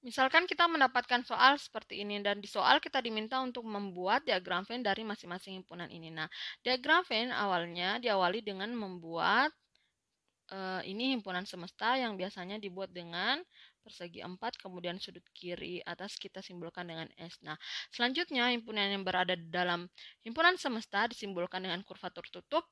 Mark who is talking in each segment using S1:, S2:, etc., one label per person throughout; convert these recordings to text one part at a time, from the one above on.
S1: Misalkan kita mendapatkan soal seperti ini dan di soal kita diminta untuk membuat diagram Venn dari masing-masing himpunan ini. Nah, diagram Venn awalnya diawali dengan membuat e, ini himpunan semesta yang biasanya dibuat dengan persegi 4 kemudian sudut kiri atas kita simbolkan dengan S. Nah, selanjutnya himpunan yang berada dalam himpunan semesta disimbolkan dengan kurva tertutup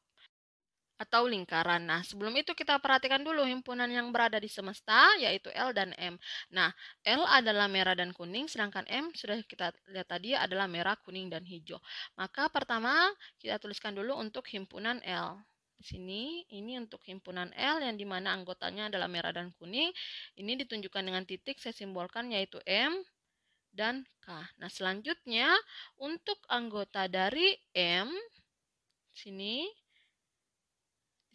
S1: atau lingkaran. Nah, sebelum itu kita perhatikan dulu himpunan yang berada di semesta, yaitu L dan M. Nah, L adalah merah dan kuning, sedangkan M sudah kita lihat tadi adalah merah, kuning, dan hijau. Maka pertama kita tuliskan dulu untuk himpunan L. Di sini, ini untuk himpunan L yang dimana anggotanya adalah merah dan kuning. Ini ditunjukkan dengan titik, saya simbolkan yaitu M dan K. Nah, selanjutnya untuk anggota dari M, Di sini,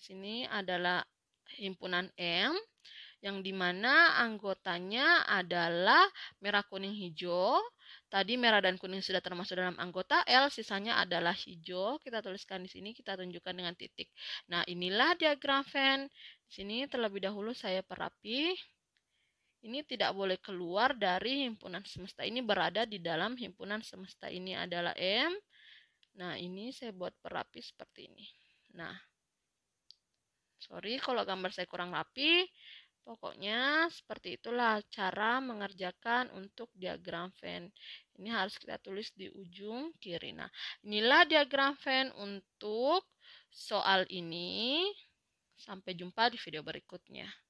S1: sini adalah himpunan M yang dimana anggotanya adalah merah, kuning, hijau. Tadi merah dan kuning sudah termasuk dalam anggota L, sisanya adalah hijau. Kita tuliskan di sini, kita tunjukkan dengan titik. Nah, inilah diagram Venn. Di sini terlebih dahulu saya perapi. Ini tidak boleh keluar dari himpunan semesta. Ini berada di dalam himpunan semesta. Ini adalah M. Nah, ini saya buat perapi seperti ini. Nah, Sorry kalau gambar saya kurang rapi. Pokoknya seperti itulah cara mengerjakan untuk diagram Venn. Ini harus kita tulis di ujung kiri. Nah, inilah diagram Venn untuk soal ini. Sampai jumpa di video berikutnya.